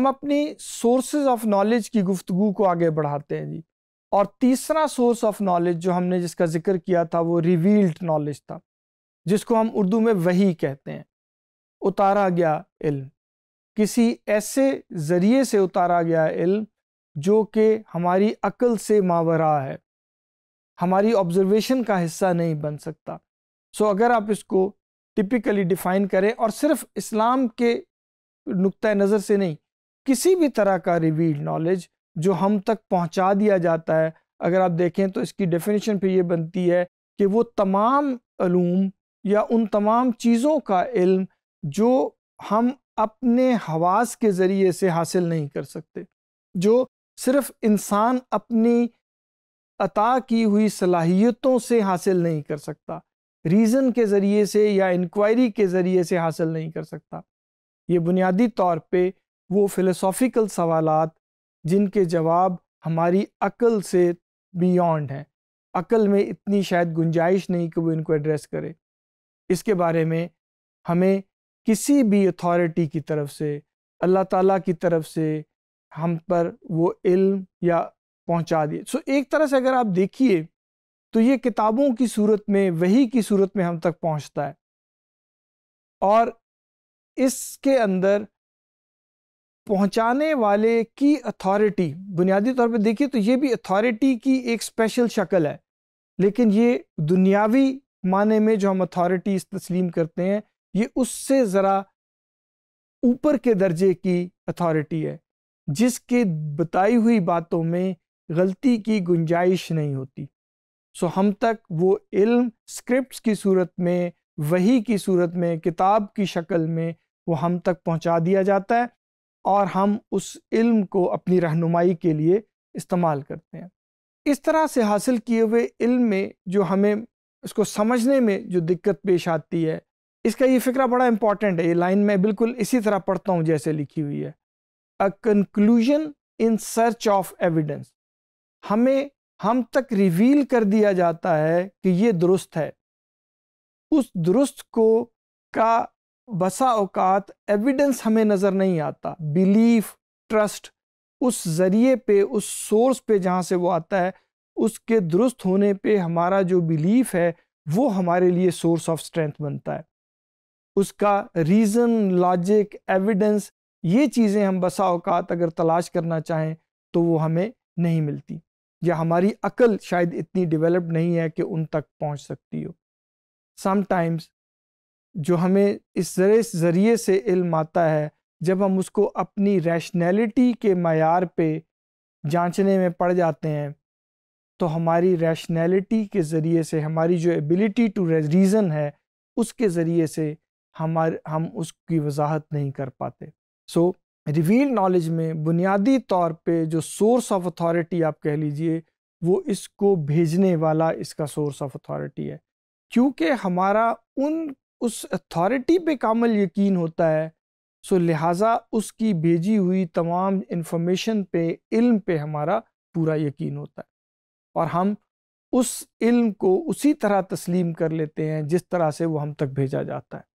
हम अपनी sources of knowledge की गुफ्तगु को आगे बढ़ाते हैं जी और तीसरा सोर्स ऑफ नॉलेज जो हमने जिसका जिक्र किया था वो रिवील्ड नॉलेज था जिसको हम उर्दू में वही कहते हैं उतारा गया इल्म किसी ऐसे ज़रिए से उतारा गया इल्म जो कि हमारी अकल से मावरा है हमारी ऑब्जर्वेशन का हिस्सा नहीं बन सकता सो अगर आप इसको टिपिकली डिफ़ाइन करें और सिर्फ इस्लाम के नुक़ नज़र से नहीं किसी भी तरह का रिवील नॉलेज जो हम तक पहुंचा दिया जाता है अगर आप देखें तो इसकी डेफिनेशन पे ये बनती है कि वो तमाम अलूम या उन तमाम चीज़ों का इल्म जो हम अपने हवास के ज़रिए से हासिल नहीं कर सकते जो सिर्फ इंसान अपनी अता की हुई सलाहियतों से हासिल नहीं कर सकता रीज़न के ज़रिए से या इंक्वायरी के ज़रिए से हासिल नहीं कर सकता ये बुनियादी तौर पर वो फ़िलोसॉफ़िकल सवालात जिनके जवाब हमारी अक्ल से बियॉन्ड हैं अक़ल में इतनी शायद गुंजाइश नहीं कि वो इनको एड्रेस करे इसके बारे में हमें किसी भी अथॉरिटी की तरफ से अल्लाह ताला की तरफ से हम पर वो इल्म या पहुंचा दिए सो एक तरह से अगर आप देखिए तो ये किताबों की सूरत में वही की सूरत में हम तक पहुंचता है और इसके अंदर पहुंचाने वाले की अथॉरिटी बुनियादी तौर पे देखिए तो ये भी अथॉरिटी की एक स्पेशल शक्ल है लेकिन ये दुनियावी माने में जो हम अथॉरिटी तस्लीम करते हैं ये उससे ज़रा ऊपर के दर्जे की अथॉरिटी है जिसके बताई हुई बातों में गलती की गुंजाइश नहीं होती सो हम तक वो इल्म स्क्रिप्ट्स की सूरत में वही की सूरत में किताब की शक्ल में वो हम तक पहुंचा दिया जाता है और हम उस इल्म को अपनी रहनुमाई के लिए इस्तेमाल करते हैं इस तरह से हासिल किए हुए इल्म में जो हमें उसको समझने में जो दिक्कत पेश आती है इसका ये फ़िक्रा बड़ा इम्पॉर्टेंट है ये लाइन मैं बिल्कुल इसी तरह पढ़ता हूँ जैसे लिखी हुई है a conclusion in search of evidence हमें हम तक रिवील कर दिया जाता है कि ये दुरुस्त है उस दुरुस्त को का बसा अवकात एविडेंस हमें नज़र नहीं आता बिलीफ ट्रस्ट उस ज़रिए पे उस सोर्स पे जहाँ से वो आता है उसके दुरुस्त होने पे हमारा जो बिलीफ है वो हमारे लिए सोर्स ऑफ स्ट्रेंथ बनता है उसका रीज़न लॉजिक एविडेंस ये चीज़ें हम बसा औकात अगर तलाश करना चाहें तो वो हमें नहीं मिलती या हमारी अकल शायद इतनी डेवलप्ड नहीं है कि उन तक पहुँच सकती हो समटाइम्स जो हमें इस ज़रिए से इल्म आता है जब हम उसको अपनी रैशनैलिटी के मैार पे जांचने में पड़ जाते हैं तो हमारी रैशनैलिटी के ज़रिए से हमारी जो एबिलिटी टू रीज़न है उसके ज़रिए से हमारे हम उसकी वजाहत नहीं कर पाते सो रिवील नॉलेज में बुनियादी तौर पे जो सोर्स ऑफ अथॉरिटी आप कह लीजिए वो इसको भेजने वाला इसका सोर्स ऑफ अथॉरिटी है क्योंकि हमारा उन उस अथॉरिटी पे कामल यकीन होता है सो लिहाजा उसकी भेजी हुई तमाम इन्फॉर्मेशन पे इल्म पे हमारा पूरा यकीन होता है और हम उस इल्म को उसी तरह तस्लीम कर लेते हैं जिस तरह से वो हम तक भेजा जाता है